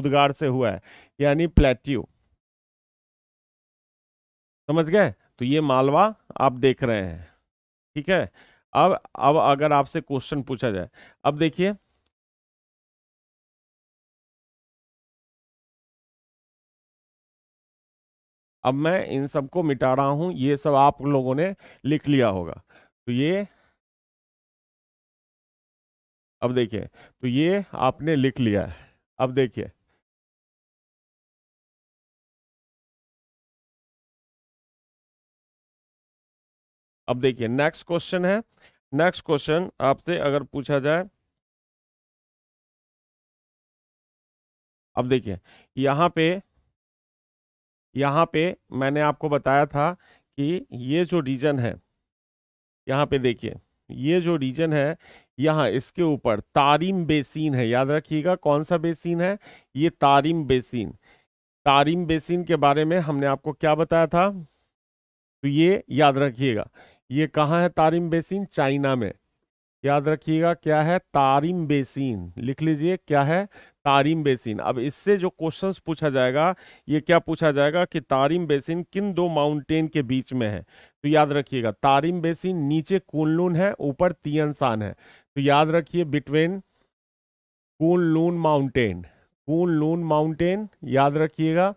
उद्गार से हुआ है यानी प्लेट्यू समझ गए तो ये मालवा आप देख रहे हैं ठीक है अब अब अगर आपसे क्वेश्चन पूछा जाए अब देखिए अब मैं इन सबको मिटा रहा हूं ये सब आप लोगों ने लिख लिया होगा तो ये अब देखिए तो ये आपने लिख लिया है अब देखिए अब देखिए नेक्स्ट क्वेश्चन है नेक्स्ट क्वेश्चन आपसे अगर पूछा जाए अब देखिए यहाँ पे यहाँ पे मैंने आपको बताया था कि ये जो रीजन है यहाँ पे देखिए ये जो रीजन है यहाँ इसके ऊपर तारीम बेसिन है याद रखिएगा कौन सा बेसिन है ये तारीम बेसिन तारीम बेसिन के बारे में हमने आपको क्या बताया था तो ये याद रखिएगा ये कहाँ है तारिम बेसिन चाइना में याद रखिएगा क्या है तारिम बेसिन लिख लीजिए क्या है तारिम बेसिन अब इससे जो क्वेश्चंस पूछा जाएगा ये क्या पूछा जाएगा कि तारिम बेसिन किन दो माउंटेन के बीच में है तो याद रखिएगा तारिम बेसिन नीचे कुनलून है ऊपर तियनसान है तो याद रखिए between Kunlun mountain Kunlun mountain याद रखिएगा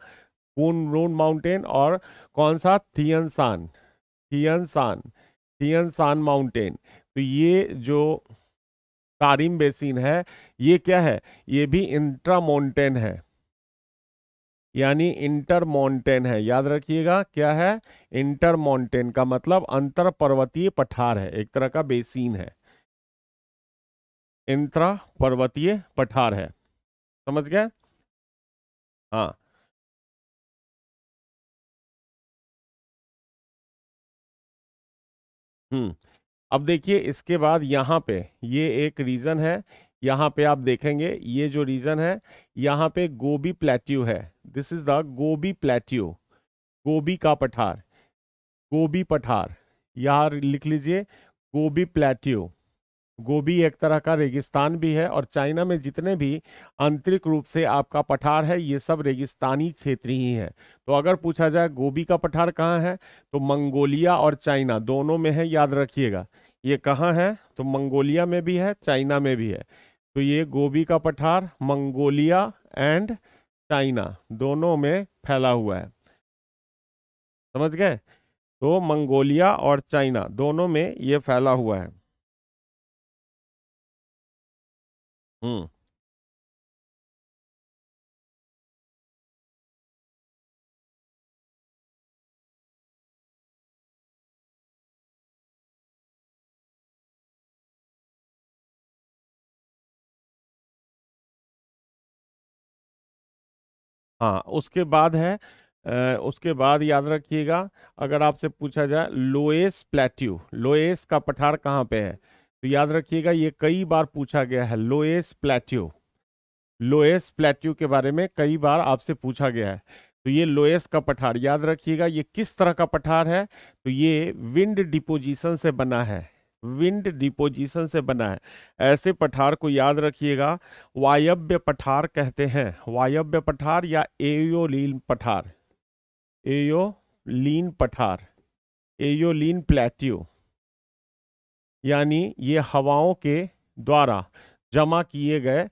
कुनलून माउंटेन और कौन सा थियनसान थियनसान तियन सान माउंटेन तो ये जो तारीम बेसिन है ये क्या है ये भी इंट्रा माउंटेन है यानी इंटर माउंटेन है याद रखिएगा क्या है इंटर माउंटेन का मतलब अंतर पर्वतीय पठार है एक तरह का बेसिन है इंट्रा पर्वतीय पठार है समझ गए हाँ हम्म अब देखिए इसके बाद यहाँ पे ये एक रीज़न है यहाँ पे आप देखेंगे ये जो रीज़न है यहाँ पे गोबी प्लेट्यू है this is the Gobi plateau Gobi का पठार गोबी पठार यहाँ लिख लीजिए गोबी प्लेट्यू गोभी एक तरह का रेगिस्तान भी है और चाइना में जितने भी आंतरिक रूप से आपका पठार है ये सब रेगिस्तानी क्षेत्र ही है तो अगर पूछा जाए गोभी का पठार कहाँ है तो मंगोलिया और चाइना दोनों में है याद रखिएगा ये कहाँ है तो मंगोलिया में भी है चाइना में भी है तो ये गोभी का पठार मंगोलिया एंड चाइना दोनों में फैला हुआ है समझ गए तो मंगोलिया और चाइना दोनों में ये फैला हुआ है Mm. हाँ, उसके बाद है अ, उसके बाद याद रखिएगा अगर आपसे पूछा जाए लोएस प्लेट्यू लोएस का पठार कहाँ पे है तो याद रखिएगा ये कई बार पूछा गया है लोएस प्लेट्यू लोएस प्लेट्यू के बारे में कई बार आपसे पूछा गया है तो ये लोएस का पठार याद रखिएगा ये किस तरह का पठार है तो ये विंड डिपोजिशन से बना है विंड डिपोजिशन से बना है ऐसे पठार को याद रखिएगा वायव्य पठार कहते हैं वायव्य पठार या एयोलीन पठार एयोलीन पठार एयोलीन प्लेट्यू यानी ये हवाओं के द्वारा जमा किए गए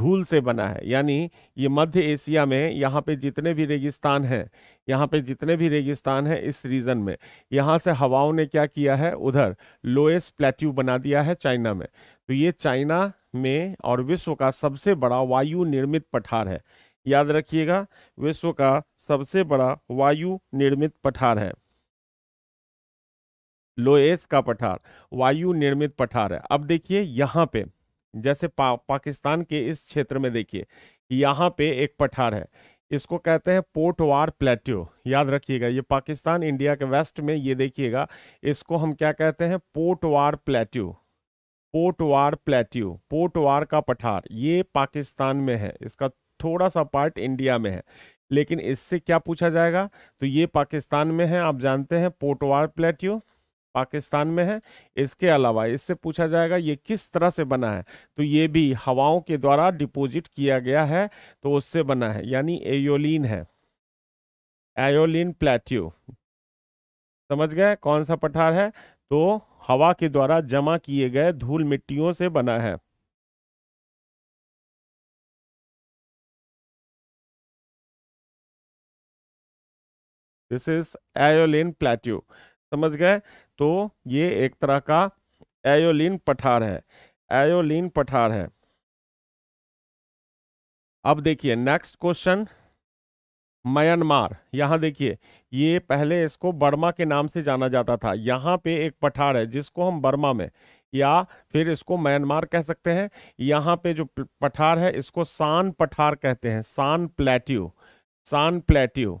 धूल से बना है यानी ये मध्य एशिया में यहाँ पे जितने भी रेगिस्तान हैं यहाँ पे जितने भी रेगिस्तान हैं इस रीजन में यहाँ से हवाओं ने क्या किया है उधर लोएस्ट प्लेट्यू बना दिया है चाइना में तो ये चाइना में और विश्व का सबसे बड़ा वायु निर्मित पठार है याद रखिएगा विश्व का सबसे बड़ा वायु निर्मित पठार है लोएस का पठार वायु निर्मित पठार है अब देखिए यहाँ पे जैसे पा, पाकिस्तान के इस क्षेत्र में देखिए यहाँ पे एक पठार है इसको कहते हैं पोर्टवार प्लेट्यो याद रखिएगा ये पाकिस्तान इंडिया के वेस्ट में ये देखिएगा इसको हम क्या कहते हैं पोर्टवार प्लेट्यो पोर्टवार प्लेट्यो पोर्टवार का पठार ये पाकिस्तान में है इसका थोड़ा सा पार्ट इंडिया में है लेकिन इससे क्या पूछा जाएगा तो ये पाकिस्तान में है आप जानते हैं पोर्टवार प्लेट्यो पाकिस्तान में है इसके अलावा इससे पूछा जाएगा ये किस तरह से बना है तो ये भी हवाओं के द्वारा डिपोजिट किया गया है तो उससे बना है यानी एयोलिन है एयोलिन प्लेट्यू समझ गए कौन सा पठार है तो हवा के द्वारा जमा किए गए धूल मिट्टियों से बना है दिस इज एयोलिन प्लेट्यू समझ गए तो ये एक तरह का एयोलिन पठार है एयोलिन पठार है अब देखिए नेक्स्ट क्वेश्चन म्यांमार यहां देखिए ये पहले इसको बर्मा के नाम से जाना जाता था यहां पे एक पठार है जिसको हम बर्मा में या फिर इसको म्यांमार कह सकते हैं यहां पे जो पठार है इसको सान पठार कहते हैं सान प्लेट्यू सान प्लेट्यू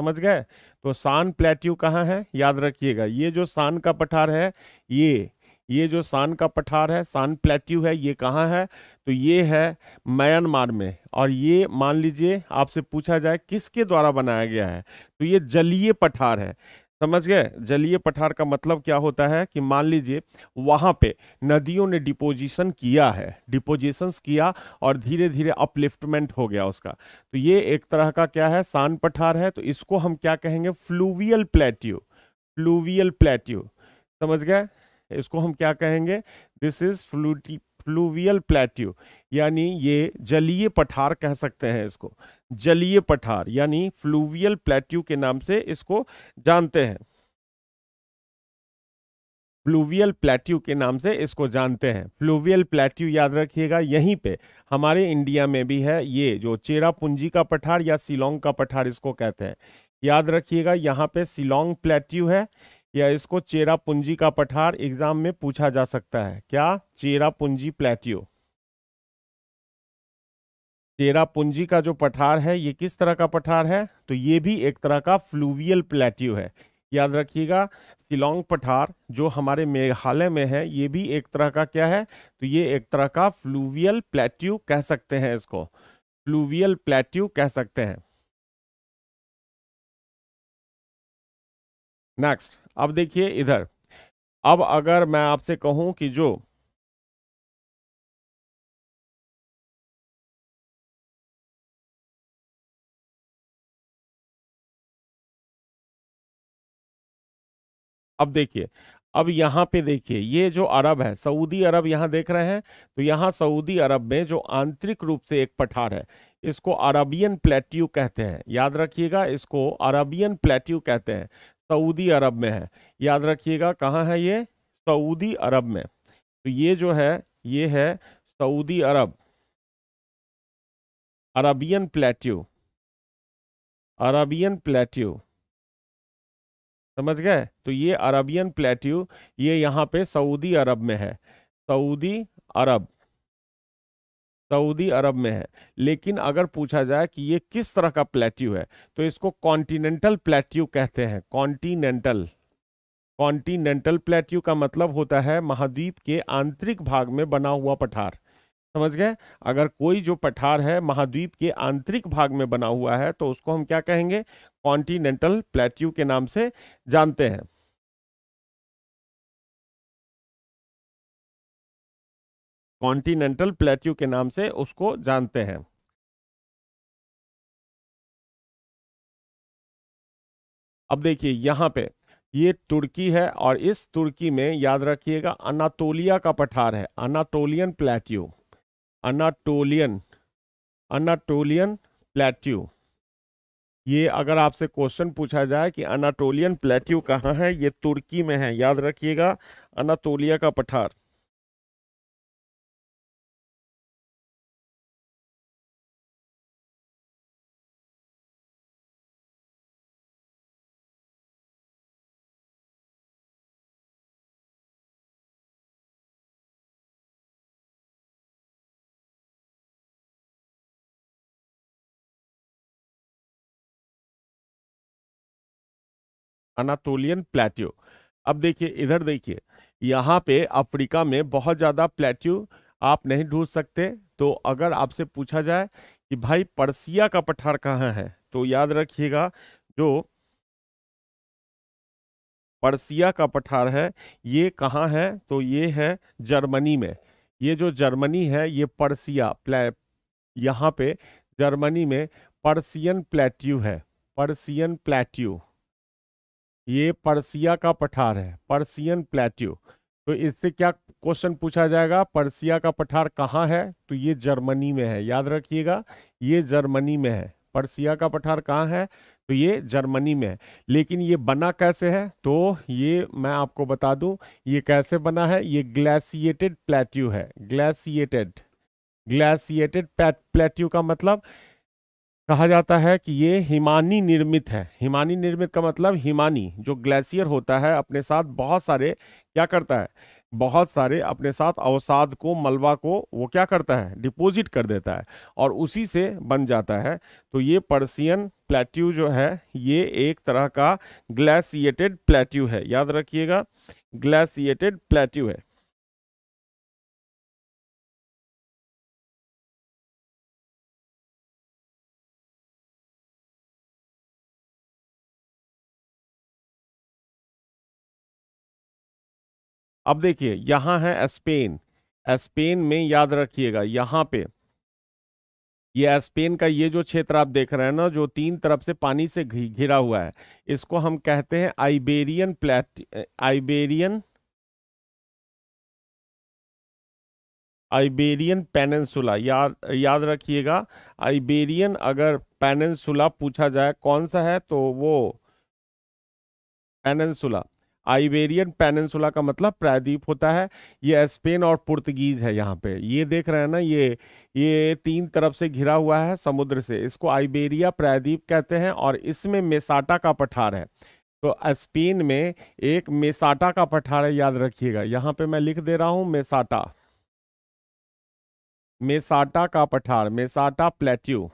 समझ गए तो सान प्लेट्यू कहाँ है याद रखिएगा ये जो सान का पठार है ये ये जो सान का पठार है सान प्लेट्यू है ये कहाँ है तो ये है म्यांमार में और ये मान लीजिए आपसे पूछा जाए किसके द्वारा बनाया गया है तो ये जलीय पठार है समझ गए जलीय पठार का मतलब क्या होता है कि मान लीजिए वहां पे नदियों ने डिपोजिशन किया है डिपोजिशन किया और धीरे धीरे अपलिफ्टमेंट हो गया उसका तो ये एक तरह का क्या है सान पठार है तो इसको हम क्या कहेंगे फ्लूवियल प्लेट्यू फ्लूवियल प्लेट्यू समझ गए इसको हम क्या कहेंगे दिस इज फ्लूटी फ्लूवियल प्लेट्यू यानी ये जलीय पठार कह सकते हैं इसको जलीय पठार यानी फ्लूवियल प्लेट्यू के नाम से इसको जानते हैं फ्लूवियल प्लेट्यू के नाम से इसको जानते हैं फ्लूवियल प्लेट्यू याद रखिएगा यहीं पे हमारे इंडिया में भी है ये जो चेरापूंजी का पठार या सिलोंग का पठार इसको कहते हैं याद रखिएगा यहाँ पे सिलोंग प्लेट्यू है या इसको चेरापूंजी का पठार एग्जाम में पूछा जा सकता है क्या चेरापूंजी प्लेटियो पुंजी का जो पठार है ये किस तरह का पठार है तो ये भी एक तरह का फ्लूवियल प्लेटियो है याद रखिएगा सिलोंग पठार जो हमारे मेघालय में है ये भी एक तरह का क्या है तो ये एक तरह का फ्लूवियल प्लेट्यू कह सकते हैं इसको फ्लूवियल प्लेट्यू कह सकते हैं नेक्स्ट अब देखिए इधर अब अगर मैं आपसे कहूं कि जो अब देखिए अब यहां पे देखिए ये जो अरब है सऊदी अरब यहां देख रहे हैं तो यहां सऊदी अरब में जो आंतरिक रूप से एक पठार है इसको अरबियन प्लेट्यू कहते हैं याद रखिएगा इसको अरबियन प्लेट्यू कहते हैं सऊदी अरब में है याद रखिएगा कहाँ है ये सऊदी अरब में तो ये जो है ये है Saudi Arab Arabian plateau Arabian plateau समझ गए तो ये अरबियन प्लेट्यू ये यहाँ पे सऊदी अरब में है सऊदी अरब सऊदी अरब में है लेकिन अगर पूछा जाए कि ये किस तरह का प्लेट्यू है तो इसको कॉन्टिनेंटल प्लेट्यू कहते हैं कॉन्टिनेंटल कॉन्टिनेंटल प्लेट्यू का मतलब होता है महाद्वीप के आंतरिक भाग में बना हुआ पठार समझ गए अगर कोई जो पठार है महाद्वीप के आंतरिक भाग में बना हुआ है तो उसको हम क्या कहेंगे कॉन्टिनेंटल प्लेट्यू के नाम से जानते हैं कॉन्टिनेंटल प्लेट्यू के नाम से उसको जानते हैं अब देखिए यहां पे ये तुर्की है और इस तुर्की में याद रखिएगा अनाटोलिया का पठार है अनाटोलियन प्लेट्यू अनाटोलियन अनाटोलियन प्लेट्यू ये अगर आपसे क्वेश्चन पूछा जाए कि अनाटोलियन प्लेट्यू कहाँ है ये तुर्की में है याद रखिएगा अनाटोलिया का पठार अनातोलियन प्लेट्यू अब देखिए इधर देखिए यहाँ पे अफ्रीका में बहुत ज़्यादा प्लेट्यू आप नहीं ढूंढ सकते तो अगर आपसे पूछा जाए कि भाई पर्सिया का पठार कहाँ है तो याद रखिएगा जो पर्सिया का पठार है ये कहाँ है तो ये है जर्मनी में ये जो जर्मनी है ये पर्सिया प्ले यहाँ पे जर्मनी में पर्सियन प्लेट्यू है पर्सियन प्लेट्यू ये पर्सिया का पठार है पर्सियन प्लेट्यू तो इससे क्या क्वेश्चन पूछा जाएगा पर्सिया का पठार कहाँ है तो ये जर्मनी में है याद रखिएगा ये जर्मनी में है पर्सिया का पठार कहाँ है तो ये जर्मनी में है लेकिन ये बना कैसे है तो ये मैं आपको बता दूं ये कैसे बना है ये ग्लैसिएटेड प्लेट्यू है ग्लैसिएटेड ग्लैसिएटेड प्लेट्यू का मतलब कहा जाता है कि ये हिमानी निर्मित है हिमानी निर्मित का मतलब हिमानी जो ग्लेशियर होता है अपने साथ बहुत सारे क्या करता है बहुत सारे अपने साथ अवसाद को मलबा को वो क्या करता है डिपॉजिट कर देता है और उसी से बन जाता है तो ये पर्सियन प्लेट्यू जो है ये एक तरह का ग्लेशिएटेड प्लेट्यू है याद रखिएगा ग्लेशिएटेड प्लेट्यू है अब देखिए यहां है स्पेन स्पेन में याद रखिएगा यहां पे ये स्पेन का ये जो क्षेत्र आप देख रहे हैं ना जो तीन तरफ से पानी से घिरा हुआ है इसको हम कहते हैं Iberian plate Iberian Iberian peninsula याद याद रखिएगा आइबेरियन अगर पेनेंसुला पूछा जाए कौन सा है तो वो पेनेंसुला आइबेरियन पेनसुला का मतलब प्रायद्वीप होता है ये स्पेन और पुर्तगीज है यहाँ पे ये देख रहे हैं ना ये ये तीन तरफ से घिरा हुआ है समुद्र से इसको आइबेरिया प्रायद्वीप कहते हैं और इसमें मेसाटा का पठार है तो स्पेन में एक मेसाटा का पठार है याद रखिएगा यहाँ पे मैं लिख दे रहा हूँ मेसाटा मेसाटा का पठार मेसाटा प्लेट्यू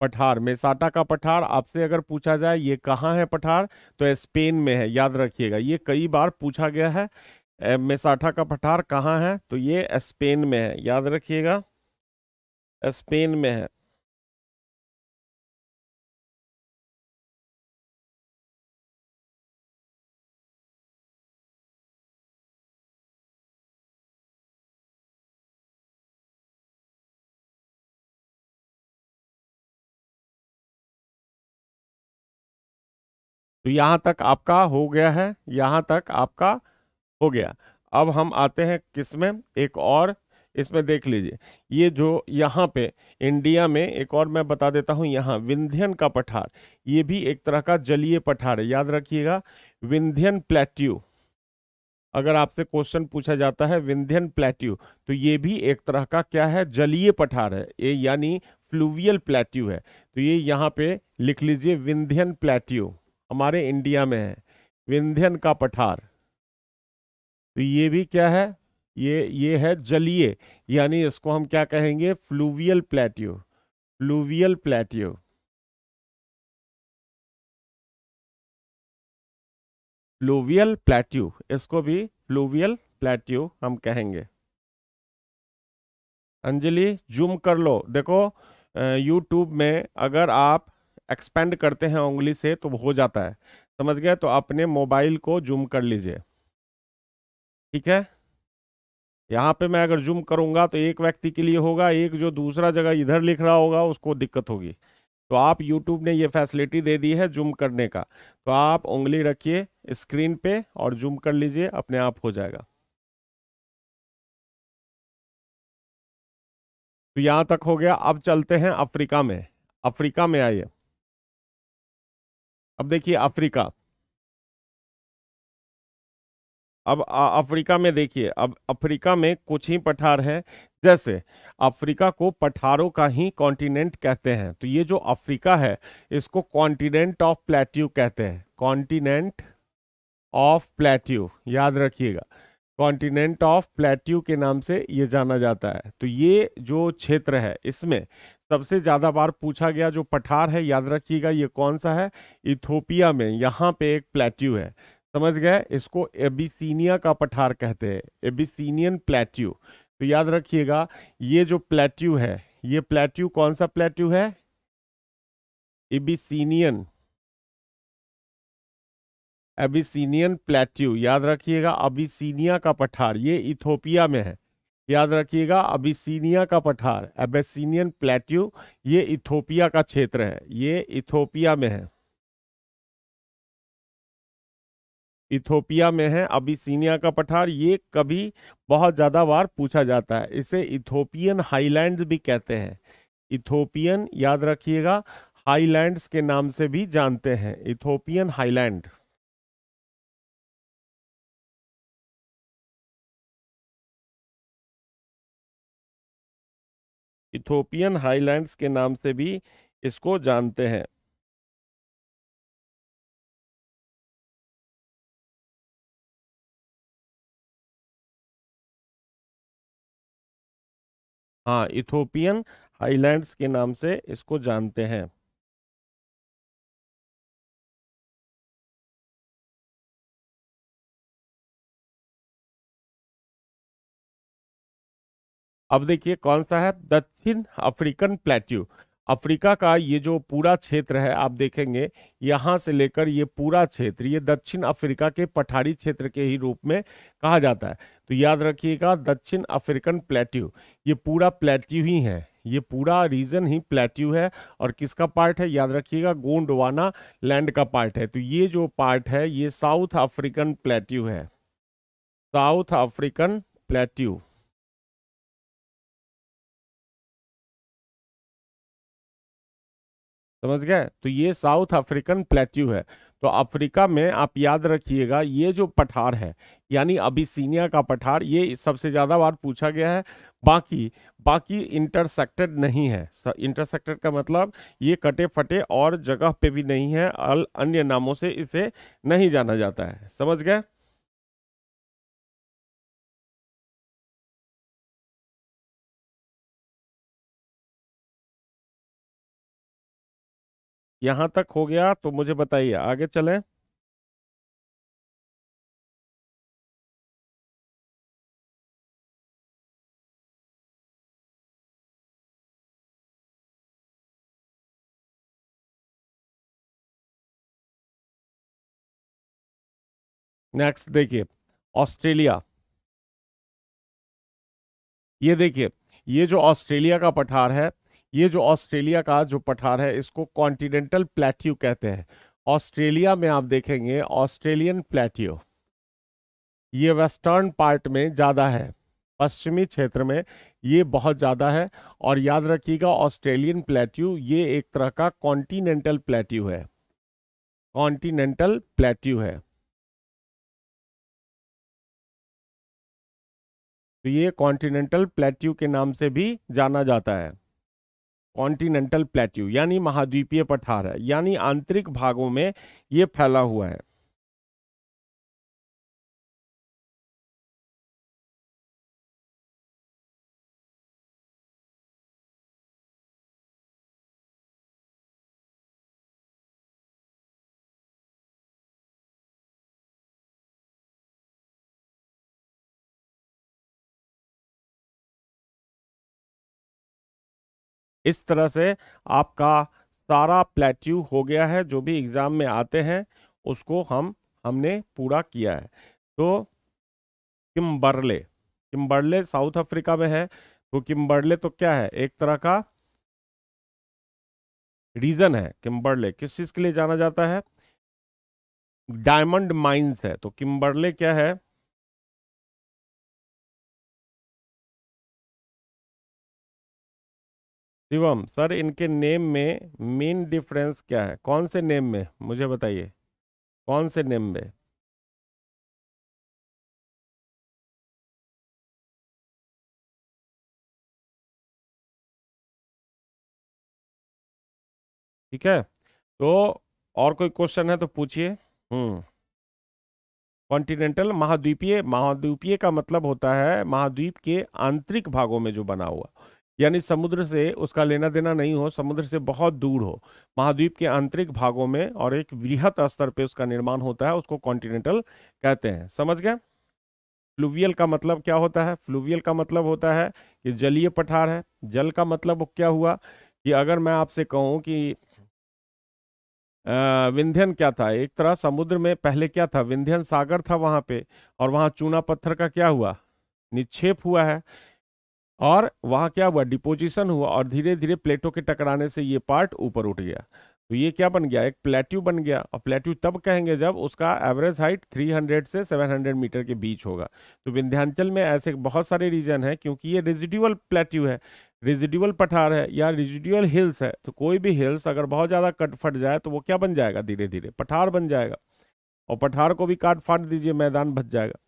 पठार मेसाटा का पठार आपसे अगर पूछा जाए ये कहाँ है पठार तो स्पेन में है याद रखिएगा ये कई बार पूछा गया है मेसाठा का पठार कहाँ है तो ये स्पेन में है याद रखिएगा स्पेन में है तो यहाँ तक आपका हो गया है यहाँ तक आपका हो गया अब हम आते हैं किस में एक और इसमें देख लीजिए ये जो यहाँ पे इंडिया में एक और मैं बता देता हूँ यहाँ विंध्यन का पठार ये भी एक तरह का जलीय पठार है याद रखिएगा विंध्यन प्लेट्यू अगर आपसे क्वेश्चन पूछा जाता है विंध्यन प्लेट्यू तो ये भी एक तरह का क्या है जलीय पठार है ये यानी फ्लूवियल प्लेट्यू है तो ये यहाँ पे लिख लीजिए विंध्यन प्लेट्यू हमारे इंडिया में है विंध्यन का पठार तो ये भी क्या है ये ये है जलीय यानी इसको हम क्या कहेंगे fluvial plateau fluvial plateau fluvial plateau इसको भी फ्लूवियल प्लेट्यू हम कहेंगे अंजलि जूम कर लो देखो यूट्यूब में अगर आप एक्सपेंड करते हैं उंगली से तो हो जाता है समझ गए तो अपने मोबाइल को जूम कर लीजिए ठीक है यहाँ पे मैं अगर जूम करूँगा तो एक व्यक्ति के लिए होगा एक जो दूसरा जगह इधर लिख रहा होगा उसको दिक्कत होगी तो आप YouTube ने ये फैसिलिटी दे दी है जूम करने का तो आप उंगली रखिए स्क्रीन पे और जूम कर लीजिए अपने आप हो जाएगा तो यहाँ तक हो गया अब चलते हैं अफ्रीका में अफ्रीका में आइए अब देखिए अफ्रीका अब अफ्रीका में देखिए अब अफ्रीका में कुछ ही पठार हैं जैसे अफ्रीका को पठारों का ही कॉन्टिनेंट कहते हैं तो ये जो अफ्रीका है इसको कॉन्टिनेंट ऑफ प्लेट्यू कहते हैं कॉन्टिनेंट ऑफ प्लेट्यू याद रखिएगा कॉन्टिनेंट ऑफ प्लेट्यू के नाम से ये जाना जाता है तो ये जो क्षेत्र है इसमें सबसे ज़्यादा बार पूछा गया जो पठार है याद रखिएगा ये कौन सा है इथोपिया में यहाँ पे एक प्लेट्यू है समझ गए इसको एबिसीनिया का पठार कहते हैं एबिसिनियन प्लेट्यू तो याद रखिएगा ये जो प्लेट्यू है ये प्लेट्यू कौन सा प्लेट्यू है एबिसिनियन एबिसीनियन प्लेट्यू याद रखिएगा अबिसीनिया का पठार ये इथोपिया में है याद रखिएगा अबिसीनिया का पठार एबेसिनियन प्लेट्यू ये इथोपिया का क्षेत्र है ये इथोपिया में है इथोपिया में है अबिसीनिया का पठार ये कभी बहुत ज़्यादा बार पूछा जाता है इसे इथोपियन हाईलैंड भी कहते हैं इथोपियन याद रखिएगा हाईलैंड्स के नाम से भी जानते हैं इथोपियन हाईलैंड इथोपियन हाइलैंड्स के नाम से भी इसको जानते हैं हाँ इथोपियन हाईलैंड्स के नाम से इसको जानते हैं अब देखिए कौन सा है दक्षिण अफ्रीकन प्लेट्यू अफ्रीका का ये जो पूरा क्षेत्र है आप देखेंगे यहाँ से लेकर ये पूरा क्षेत्र ये दक्षिण अफ्रीका के पठारी क्षेत्र के ही रूप में कहा जाता है तो याद रखिएगा दक्षिण अफ्रीकन प्लेट्यू ये पूरा प्लेट्यू ही है ये पूरा रीजन ही प्लेट्यू है और किसका पार्ट है याद रखिएगा गोंडवाना लैंड का पार्ट है तो ये जो पार्ट है ये साउथ अफ्रीकन प्लेट्यू है साउथ अफ्रीकन प्लेट्यू समझ गए तो ये साउथ अफ्रीकन प्लेट्यू है तो अफ्रीका में आप याद रखिएगा ये जो पठार है यानी अबिसीनिया का पठार ये सबसे ज़्यादा बार पूछा गया है बाकी बाकी इंटरसेक्टेड नहीं है इंटरसेक्टेड का मतलब ये कटे फटे और जगह पे भी नहीं है अन्य नामों से इसे नहीं जाना जाता है समझ गए यहां तक हो गया तो मुझे बताइए आगे चलें नेक्स्ट देखिए ऑस्ट्रेलिया ये देखिए ये जो ऑस्ट्रेलिया का पठार है ये जो ऑस्ट्रेलिया का जो पठार है इसको कॉन्टिनेंटल प्लेट्यू कहते हैं ऑस्ट्रेलिया में आप देखेंगे ऑस्ट्रेलियन प्लेट्यू ये वेस्टर्न पार्ट में ज़्यादा है पश्चिमी क्षेत्र में ये बहुत ज़्यादा है और याद रखिएगा ऑस्ट्रेलियन प्लेट्यू ये एक तरह का कॉन्टिनेंटल प्लेट्यू है कॉन्टिनेंटल प्लेट्यू है तो ये कॉन्टिनेंटल प्लेट्यू के नाम से भी जाना जाता है कॉन्टिनेंटल प्लेट्यू यानी महाद्वीपीय पठार है यानी आंतरिक भागों में ये फैला हुआ है इस तरह से आपका सारा प्लेट्यू हो गया है जो भी एग्ज़ाम में आते हैं उसको हम हमने पूरा किया है तो किम्बरले किम्बरले साउथ अफ्रीका में है तो किम्बरले तो क्या है एक तरह का रीजन है किम्बरले किस चीज़ के लिए जाना जाता है डायमंड माइंस है तो किम्बरले क्या है शिवम सर इनके नेम में मेन डिफरेंस क्या है कौन से नेम में मुझे बताइए कौन से नेम में ठीक है तो और कोई क्वेश्चन है तो पूछिए हम्म कॉन्टिनेंटल महाद्वीपीय महाद्वीपीय का मतलब होता है महाद्वीप के आंतरिक भागों में जो बना हुआ यानी समुद्र से उसका लेना देना नहीं हो समुद्र से बहुत दूर हो महाद्वीप के आंतरिक भागों में और एक वृहत स्तर पे उसका निर्माण होता है उसको कॉन्टिनेंटल कहते हैं समझ गए फ्लूवियल का मतलब क्या होता है फ्लूवियल का मतलब होता है कि जलीय पठार है जल का मतलब क्या हुआ कि अगर मैं आपसे कहूँ कि विंध्यन क्या था एक तरह समुद्र में पहले क्या था विंध्यन सागर था वहाँ पे और वहाँ चूना पत्थर का क्या हुआ निक्षेप हुआ है और वहाँ क्या हुआ डिपोजिशन हुआ और धीरे धीरे प्लेटों के टकराने से ये पार्ट ऊपर उठ गया तो ये क्या बन गया एक प्लेट्यू बन गया और प्लेट्यू तब कहेंगे जब उसका एवरेज हाइट 300 से 700 मीटर के बीच होगा तो विंध्यांचल में ऐसे बहुत सारे रीजन हैं क्योंकि ये रेजिड्यूअल प्लेट्यू है रेजिड्यूअल पठार है या रेजिड्यूअल हिल्स है तो कोई भी हिल्स अगर बहुत ज़्यादा कट फट जाए तो वो क्या बन जाएगा धीरे धीरे पठार बन जाएगा और पठार को भी काट फाट दीजिए मैदान भज जाएगा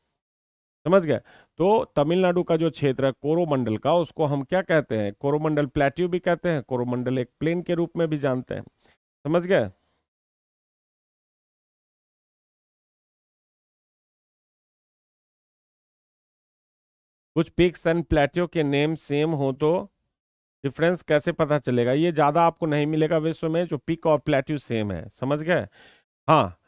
समझ गए तो तमिलनाडु का जो क्षेत्र है कोरोमंडल का उसको हम क्या कहते हैं कोरोमंडल प्लेट्यू भी कहते हैं कोरोमंडल एक प्लेन के रूप में भी जानते हैं समझ गए कुछ पिक्स एंड प्लेट्यू के नेम सेम हो तो डिफरेंस कैसे पता चलेगा ये ज़्यादा आपको नहीं मिलेगा विश्व में जो पिक और प्लेट्यू सेम है समझ गए हाँ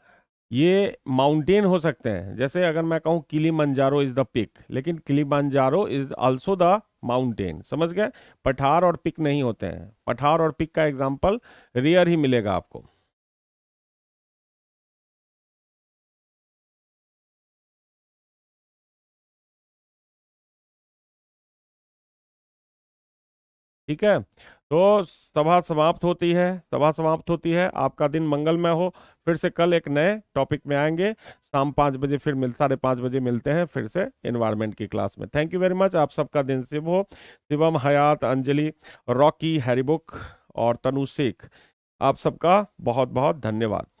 ये माउंटेन हो सकते हैं जैसे अगर मैं कहूँ किली मंजारो इज द पिक लेकिन Kilimanjaro is also the mountain समझ गए पठार और पिक नहीं होते हैं पठार और पिक का एग्जाम्पल रेयर ही मिलेगा आपको ठीक है तो सभा समाप्त होती है सभा समाप्त होती है आपका दिन मंगलमय हो फिर से कल एक नए टॉपिक में आएंगे शाम पाँच बजे फिर मिल साढ़े पाँच बजे मिलते हैं फिर से इन्वायरमेंट की क्लास में थैंक यू वेरी मच आप सबका दिन शिव हो शिवम हयात अंजलि रॉकी हैरीबुक और तनु शेख आप सबका बहुत बहुत धन्यवाद